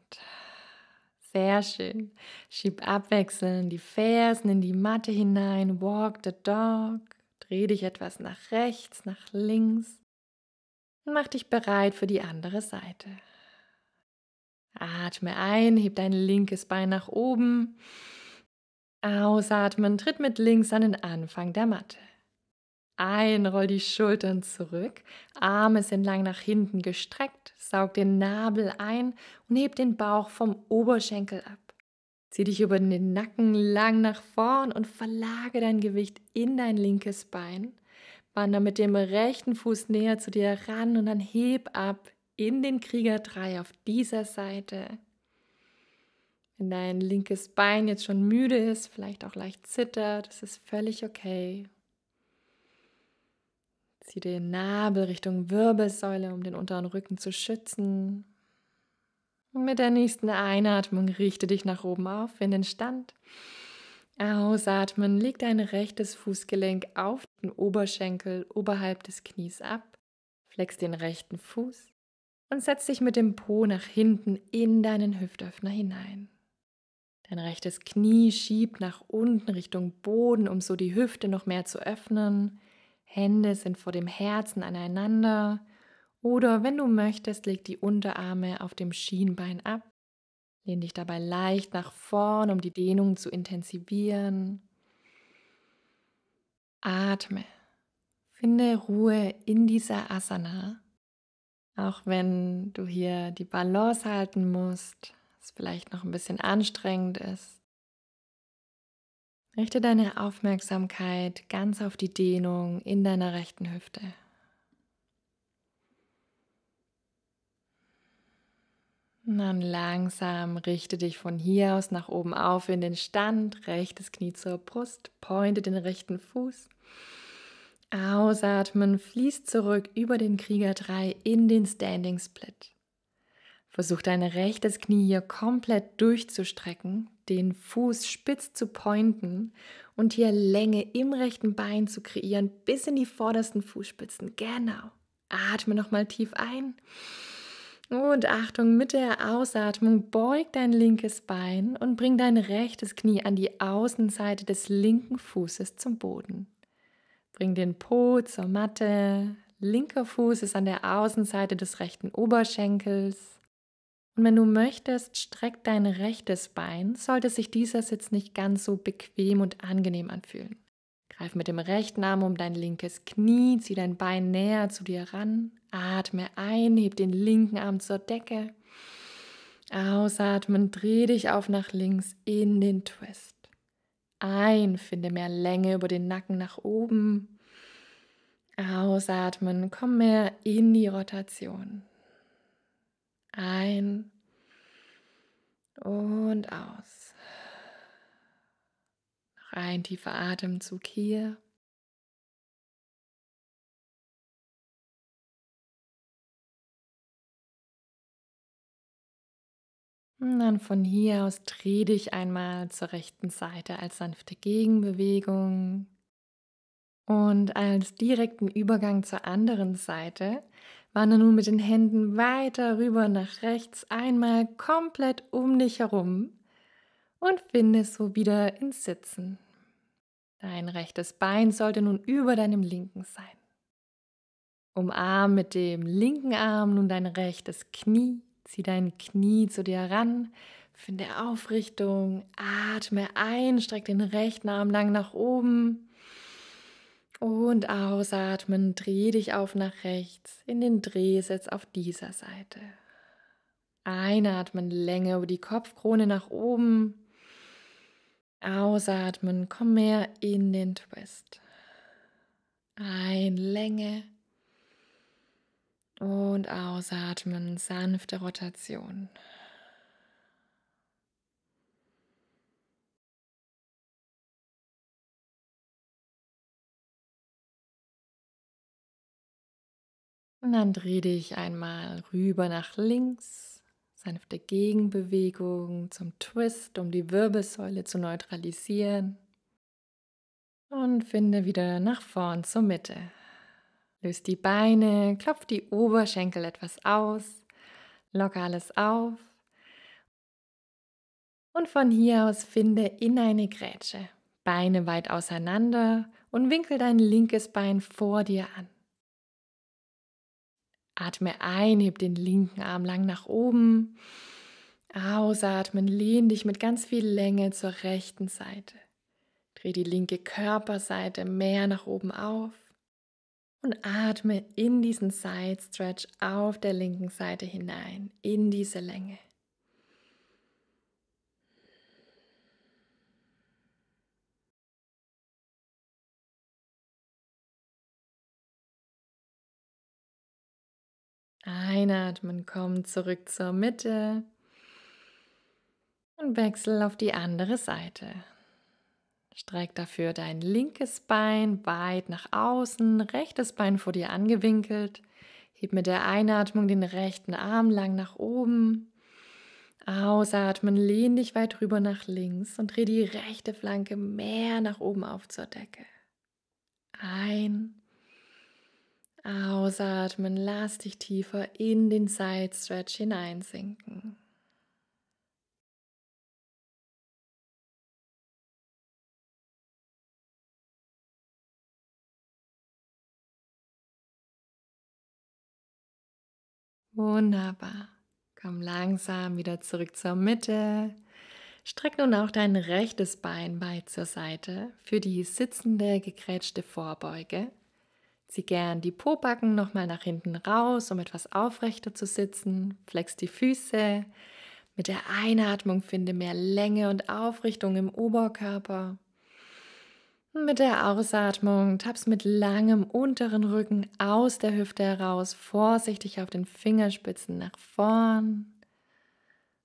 Sehr schön. Schieb abwechselnd die Fersen in die Matte hinein. Walk the dog. Dreh dich etwas nach rechts, nach links. und Mach dich bereit für die andere Seite. Atme ein, heb dein linkes Bein nach oben. Ausatmen, tritt mit links an den Anfang der Matte. Ein, roll die Schultern zurück, Arme sind lang nach hinten gestreckt, saug den Nabel ein und heb den Bauch vom Oberschenkel ab. Zieh dich über den Nacken lang nach vorn und verlage dein Gewicht in dein linkes Bein. Wander mit dem rechten Fuß näher zu dir ran und dann heb ab in den Krieger 3 auf dieser Seite. Wenn dein linkes Bein jetzt schon müde ist, vielleicht auch leicht zittert, das ist völlig okay. Zieh den Nabel Richtung Wirbelsäule, um den unteren Rücken zu schützen. Und mit der nächsten Einatmung richte dich nach oben auf in den Stand. Ausatmen, leg dein rechtes Fußgelenk auf den Oberschenkel oberhalb des Knies ab, flex den rechten Fuß und setz dich mit dem Po nach hinten in deinen Hüftöffner hinein. Dein rechtes Knie schiebt nach unten Richtung Boden, um so die Hüfte noch mehr zu öffnen. Hände sind vor dem Herzen aneinander. Oder wenn du möchtest, leg die Unterarme auf dem Schienbein ab. Lehn dich dabei leicht nach vorn, um die Dehnung zu intensivieren. Atme. Finde Ruhe in dieser Asana. Auch wenn du hier die Balance halten musst, es vielleicht noch ein bisschen anstrengend ist. Richte deine Aufmerksamkeit ganz auf die Dehnung in deiner rechten Hüfte. Und dann langsam richte dich von hier aus nach oben auf in den Stand, rechtes Knie zur Brust, pointe den rechten Fuß. Ausatmen, fließt zurück über den Krieger 3 in den Standing Split. Versuch dein rechtes Knie hier komplett durchzustrecken, den Fuß spitz zu pointen und hier Länge im rechten Bein zu kreieren bis in die vordersten Fußspitzen. Genau. Atme nochmal tief ein und Achtung, mit der Ausatmung beug dein linkes Bein und bring dein rechtes Knie an die Außenseite des linken Fußes zum Boden. Bring den Po zur Matte, linker Fuß ist an der Außenseite des rechten Oberschenkels. Und wenn du möchtest, streck dein rechtes Bein, sollte sich dieser Sitz nicht ganz so bequem und angenehm anfühlen. Greif mit dem rechten Arm um dein linkes Knie, zieh dein Bein näher zu dir ran. Atme ein, heb den linken Arm zur Decke. Ausatmen, dreh dich auf nach links in den Twist. Ein, finde mehr Länge über den Nacken nach oben. Ausatmen, komm mehr in die Rotation. Ein und aus. Noch ein tiefer Atemzug hier. Und dann von hier aus dreh dich einmal zur rechten Seite als sanfte Gegenbewegung. Und als direkten Übergang zur anderen Seite wandere nun mit den Händen weiter rüber nach rechts einmal komplett um dich herum und finde so wieder ins Sitzen. Dein rechtes Bein sollte nun über deinem linken sein. Umarm mit dem linken Arm nun dein rechtes Knie Zieh dein Knie zu dir ran, finde Aufrichtung, atme ein, streck den rechten Arm lang nach oben und ausatmen, dreh dich auf nach rechts in den Drehsitz auf dieser Seite. Einatmen, Länge über die Kopfkrone nach oben. Ausatmen, komm mehr in den Twist. Ein, Länge. Und ausatmen, sanfte Rotation. Und dann dreh dich einmal rüber nach links. Sanfte Gegenbewegung zum Twist, um die Wirbelsäule zu neutralisieren. Und finde wieder nach vorn zur Mitte. Löst die Beine, klopft die Oberschenkel etwas aus, locker alles auf. Und von hier aus finde in eine Grätsche. Beine weit auseinander und winkel dein linkes Bein vor dir an. Atme ein, heb den linken Arm lang nach oben. Ausatmen, lehn dich mit ganz viel Länge zur rechten Seite. Dreh die linke Körperseite mehr nach oben auf und atme in diesen Side Stretch auf der linken Seite hinein, in diese Länge. Einatmen, komm zurück zur Mitte und wechsel auf die andere Seite. Streck dafür dein linkes Bein weit nach außen, rechtes Bein vor dir angewinkelt. Heb mit der Einatmung den rechten Arm lang nach oben. Ausatmen, lehn dich weit rüber nach links und dreh die rechte Flanke mehr nach oben auf zur Decke. Ein. Ausatmen, lass dich tiefer in den Side Stretch hineinsinken. Wunderbar. Komm langsam wieder zurück zur Mitte. Streck nun auch dein rechtes Bein weit zur Seite für die sitzende, gekrätschte Vorbeuge. Zieh gern die Pobacken nochmal nach hinten raus, um etwas aufrechter zu sitzen. Flex die Füße. Mit der Einatmung finde mehr Länge und Aufrichtung im Oberkörper. Mit der Ausatmung tappst mit langem unteren Rücken aus der Hüfte heraus, vorsichtig auf den Fingerspitzen nach vorn.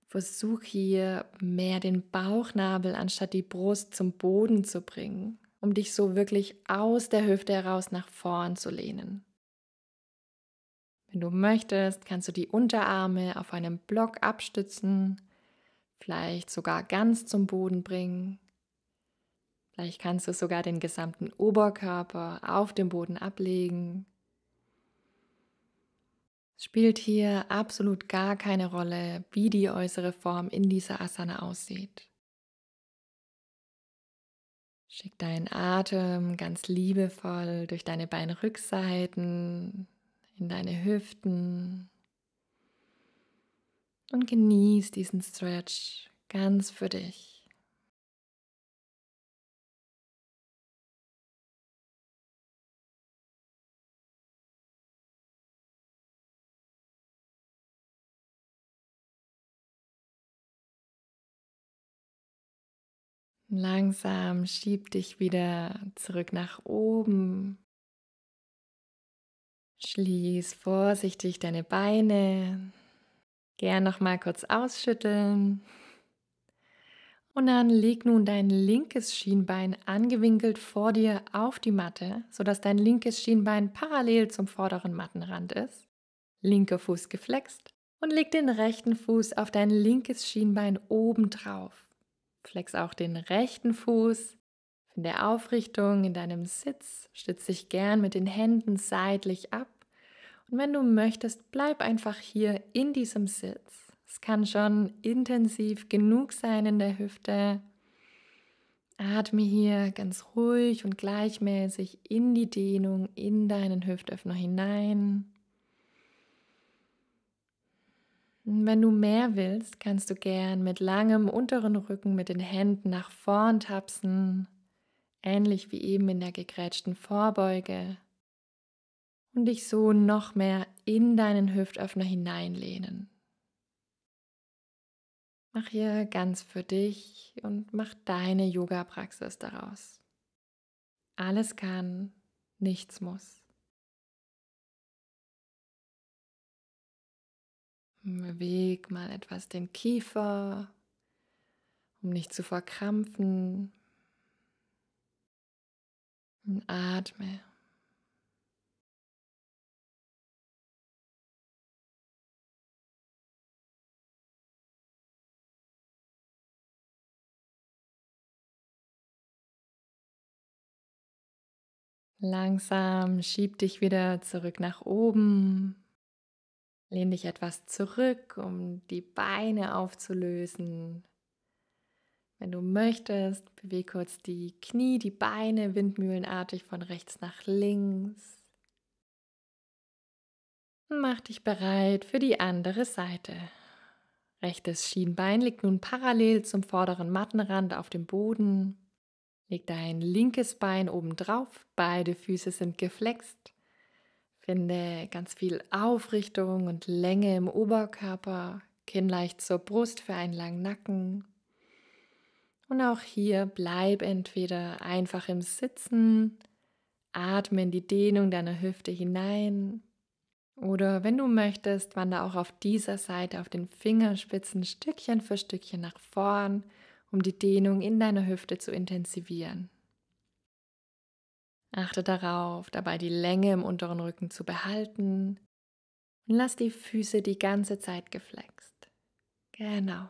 Versuch hier mehr den Bauchnabel anstatt die Brust zum Boden zu bringen, um dich so wirklich aus der Hüfte heraus nach vorn zu lehnen. Wenn du möchtest, kannst du die Unterarme auf einem Block abstützen, vielleicht sogar ganz zum Boden bringen. Vielleicht kannst du sogar den gesamten Oberkörper auf dem Boden ablegen. Es spielt hier absolut gar keine Rolle, wie die äußere Form in dieser Asana aussieht. Schick deinen Atem ganz liebevoll durch deine Beinrückseiten, in deine Hüften und genieß diesen Stretch ganz für dich. Langsam schieb dich wieder zurück nach oben. Schließ vorsichtig deine Beine. Gern nochmal kurz ausschütteln. Und dann leg nun dein linkes Schienbein angewinkelt vor dir auf die Matte, sodass dein linkes Schienbein parallel zum vorderen Mattenrand ist. Linker Fuß geflext und leg den rechten Fuß auf dein linkes Schienbein oben drauf. Flex auch den rechten Fuß. In der Aufrichtung in deinem Sitz stütz dich gern mit den Händen seitlich ab. Und wenn du möchtest, bleib einfach hier in diesem Sitz. Es kann schon intensiv genug sein in der Hüfte. Atme hier ganz ruhig und gleichmäßig in die Dehnung in deinen Hüftöffner hinein. Wenn du mehr willst, kannst du gern mit langem unteren Rücken mit den Händen nach vorn tapsen, ähnlich wie eben in der gegrätschten Vorbeuge, und dich so noch mehr in deinen Hüftöffner hineinlehnen. Mach hier ganz für dich und mach deine Yoga-Praxis daraus. Alles kann, nichts muss. Beweg mal etwas den Kiefer, um nicht zu verkrampfen. Und atme. Langsam schieb dich wieder zurück nach oben. Lehn dich etwas zurück, um die Beine aufzulösen. Wenn du möchtest, beweg kurz die Knie, die Beine windmühlenartig von rechts nach links. Mach dich bereit für die andere Seite. Rechtes Schienbein liegt nun parallel zum vorderen Mattenrand auf dem Boden. Leg dein linkes Bein oben drauf, beide Füße sind geflext. Finde ganz viel Aufrichtung und Länge im Oberkörper, Kinn leicht zur Brust für einen langen Nacken. Und auch hier bleib entweder einfach im Sitzen, atme in die Dehnung deiner Hüfte hinein. Oder wenn du möchtest, wander auch auf dieser Seite auf den Fingerspitzen Stückchen für Stückchen nach vorn, um die Dehnung in deiner Hüfte zu intensivieren. Achte darauf, dabei die Länge im unteren Rücken zu behalten. Und lass die Füße die ganze Zeit geflext. Genau.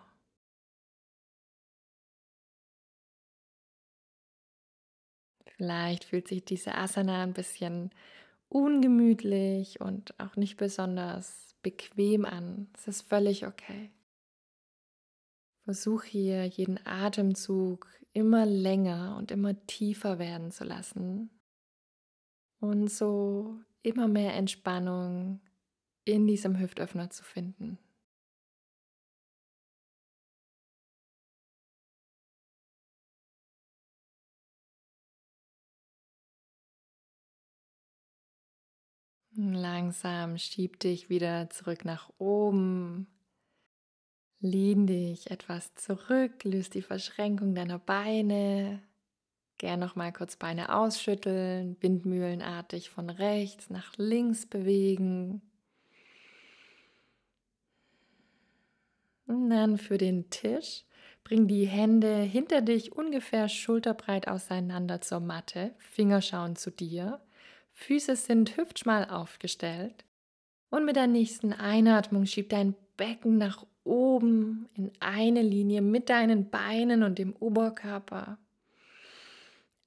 Vielleicht fühlt sich diese Asana ein bisschen ungemütlich und auch nicht besonders bequem an. Es ist völlig okay. Versuch hier jeden Atemzug immer länger und immer tiefer werden zu lassen, und so immer mehr Entspannung in diesem Hüftöffner zu finden. Langsam schieb dich wieder zurück nach oben. Lehn dich etwas zurück, löst die Verschränkung deiner Beine, Gern nochmal kurz Beine ausschütteln, windmühlenartig von rechts nach links bewegen. Und dann für den Tisch. Bring die Hände hinter dich ungefähr schulterbreit auseinander zur Matte. Finger schauen zu dir. Füße sind hüftschmal aufgestellt. Und mit der nächsten Einatmung schieb dein Becken nach oben in eine Linie mit deinen Beinen und dem Oberkörper.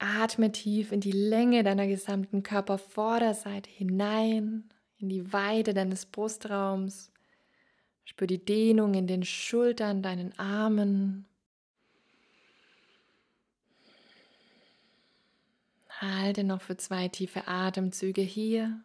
Atme tief in die Länge deiner gesamten Körpervorderseite hinein, in die Weite deines Brustraums. Spür die Dehnung in den Schultern, deinen Armen. Halte noch für zwei tiefe Atemzüge hier.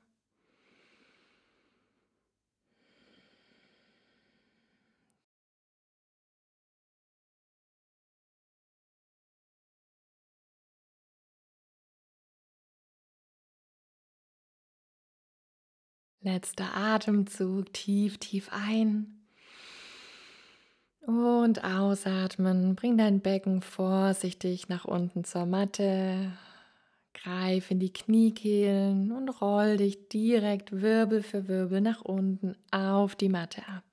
Letzter Atemzug, tief, tief ein. Und ausatmen. Bring dein Becken vorsichtig nach unten zur Matte. Greif in die Kniekehlen und roll dich direkt Wirbel für Wirbel nach unten auf die Matte ab.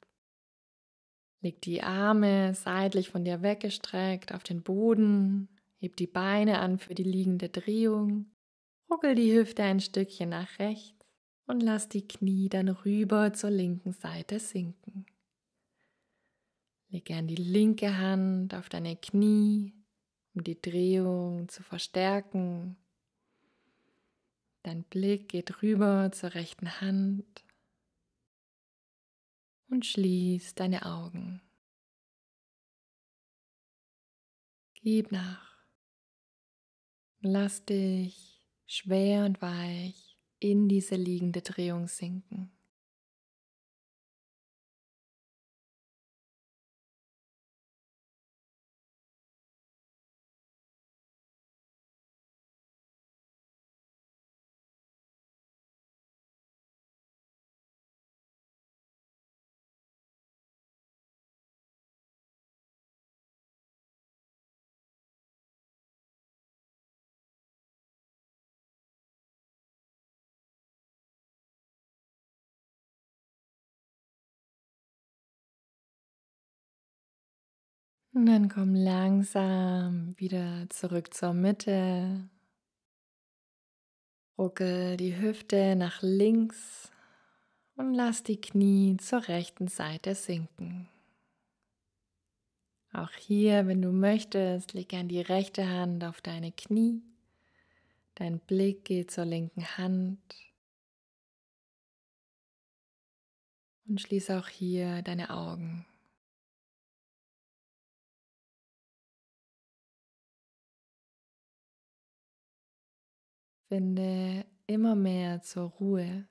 Leg die Arme seitlich von dir weggestreckt auf den Boden. Heb die Beine an für die liegende Drehung. Ruckel die Hüfte ein Stückchen nach rechts und lass die Knie dann rüber zur linken Seite sinken. Leg gern die linke Hand auf deine Knie, um die Drehung zu verstärken. Dein Blick geht rüber zur rechten Hand und schließ deine Augen. Gib nach. Lass dich schwer und weich in diese liegende Drehung sinken. Und dann komm langsam wieder zurück zur Mitte. Ruckel die Hüfte nach links und lass die Knie zur rechten Seite sinken. Auch hier, wenn du möchtest, leg gern die rechte Hand auf deine Knie. Dein Blick geht zur linken Hand. Und schließ auch hier deine Augen. Finde immer mehr zur Ruhe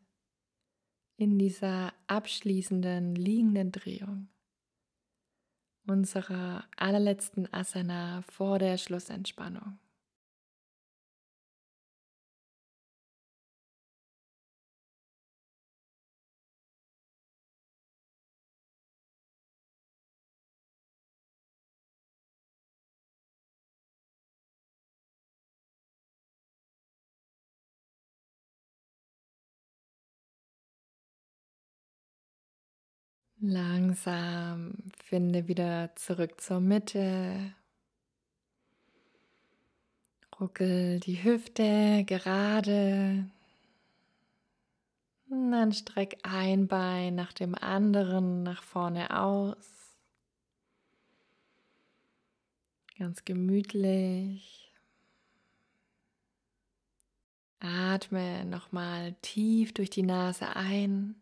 in dieser abschließenden liegenden Drehung unserer allerletzten Asana vor der Schlussentspannung. Langsam finde wieder zurück zur Mitte. Ruckel die Hüfte gerade. Und dann streck ein Bein nach dem anderen nach vorne aus. Ganz gemütlich. Atme nochmal tief durch die Nase ein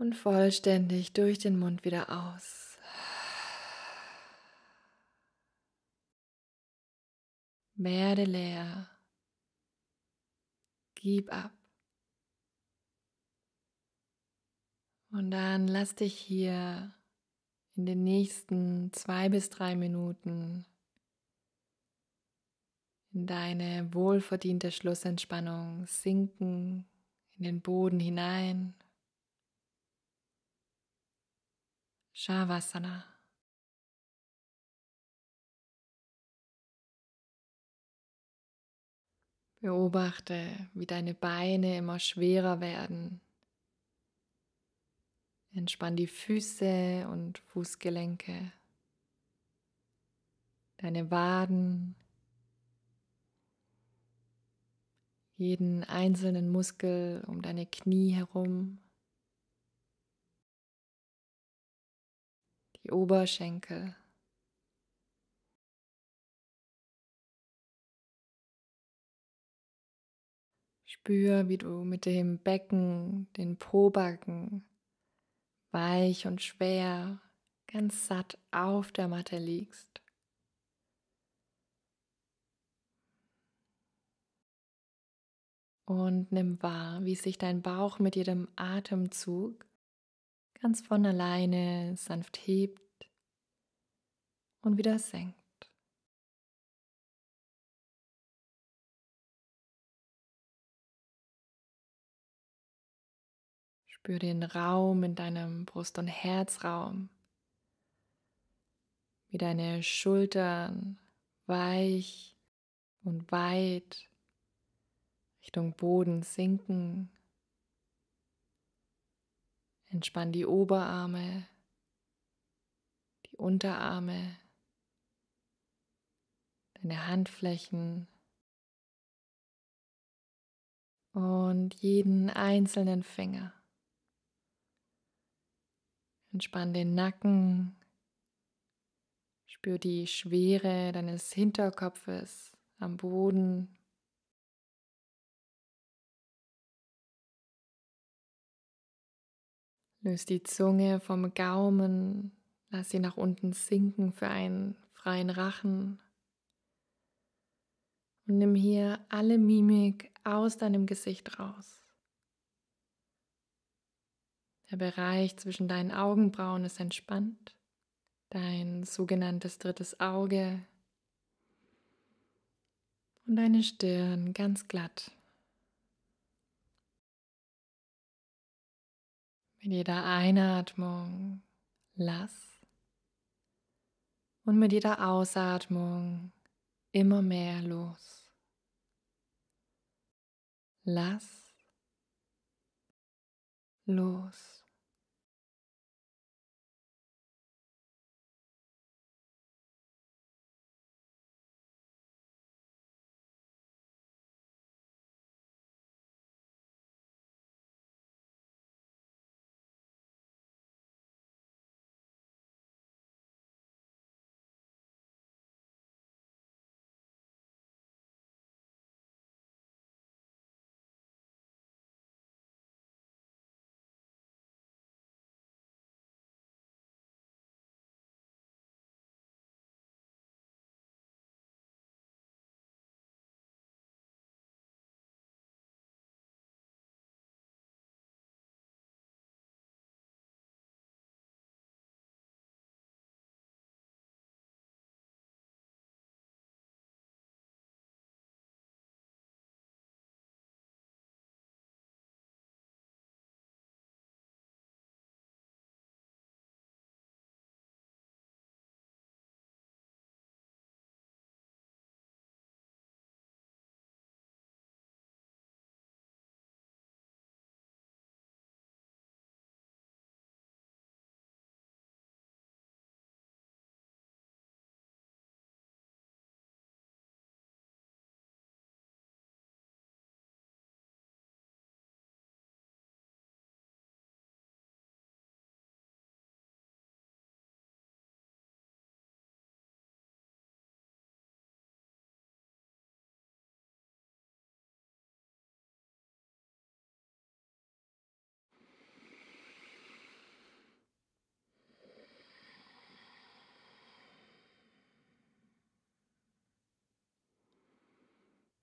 und vollständig durch den Mund wieder aus. Werde leer. Gib ab. Und dann lass dich hier in den nächsten zwei bis drei Minuten in deine wohlverdiente Schlussentspannung sinken, in den Boden hinein. Shavasana. Beobachte, wie deine Beine immer schwerer werden. Entspann die Füße und Fußgelenke, deine Waden, jeden einzelnen Muskel um deine Knie herum. Oberschenkel. Spür, wie du mit dem Becken, den Pobacken, weich und schwer, ganz satt auf der Matte liegst. Und nimm wahr, wie sich dein Bauch mit jedem Atemzug ganz von alleine sanft hebt und wieder senkt. Spür den Raum in deinem Brust- und Herzraum, wie deine Schultern weich und weit Richtung Boden sinken Entspann die Oberarme, die Unterarme, deine Handflächen und jeden einzelnen Finger. Entspann den Nacken, spür die Schwere deines Hinterkopfes am Boden. Löse die Zunge vom Gaumen, lass sie nach unten sinken für einen freien Rachen. Und nimm hier alle Mimik aus deinem Gesicht raus. Der Bereich zwischen deinen Augenbrauen ist entspannt, dein sogenanntes drittes Auge und deine Stirn ganz glatt. Mit jeder Einatmung lass und mit jeder Ausatmung immer mehr los. Lass los.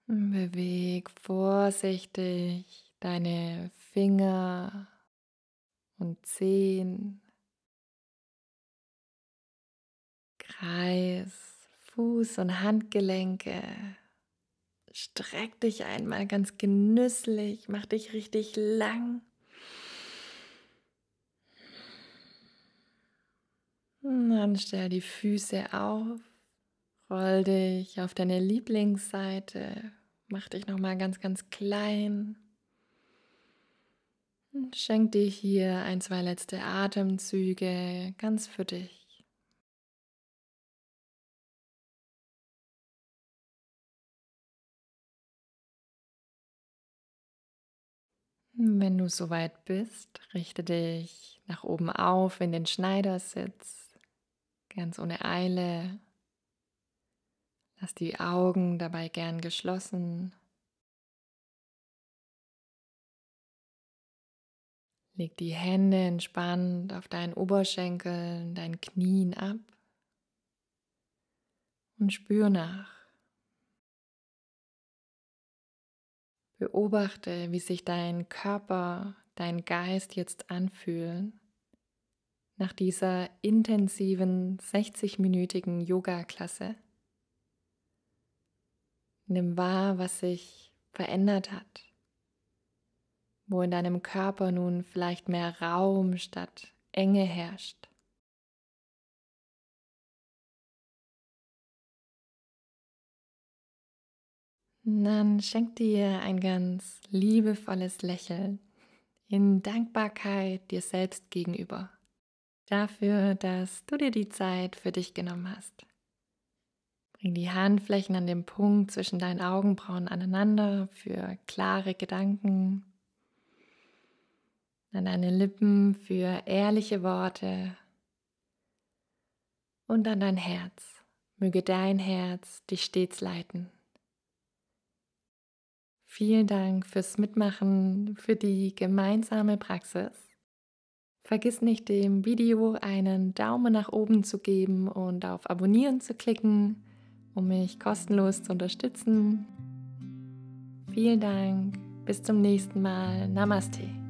Beweg vorsichtig deine Finger und Zehen. Kreis, Fuß und Handgelenke. Streck dich einmal ganz genüsslich, mach dich richtig lang. Und dann stell die Füße auf, roll dich auf deine Lieblingsseite Mach dich nochmal ganz, ganz klein. Und schenk dir hier ein, zwei letzte Atemzüge ganz für dich. Wenn du soweit bist, richte dich nach oben auf in den Schneidersitz, ganz ohne Eile. Lass die Augen dabei gern geschlossen. Leg die Hände entspannt auf deinen Oberschenkeln, deinen Knien ab und spür nach. Beobachte, wie sich dein Körper, dein Geist jetzt anfühlen nach dieser intensiven 60-minütigen Yoga-Klasse. Nimm wahr, was sich verändert hat. Wo in deinem Körper nun vielleicht mehr Raum statt Enge herrscht. Dann schenk dir ein ganz liebevolles Lächeln in Dankbarkeit dir selbst gegenüber. Dafür, dass du dir die Zeit für dich genommen hast. Bring die Handflächen an den Punkt zwischen deinen Augenbrauen aneinander für klare Gedanken. An deine Lippen für ehrliche Worte. Und an dein Herz. Möge dein Herz dich stets leiten. Vielen Dank fürs Mitmachen, für die gemeinsame Praxis. Vergiss nicht, dem Video einen Daumen nach oben zu geben und auf Abonnieren zu klicken um mich kostenlos zu unterstützen. Vielen Dank. Bis zum nächsten Mal. Namaste.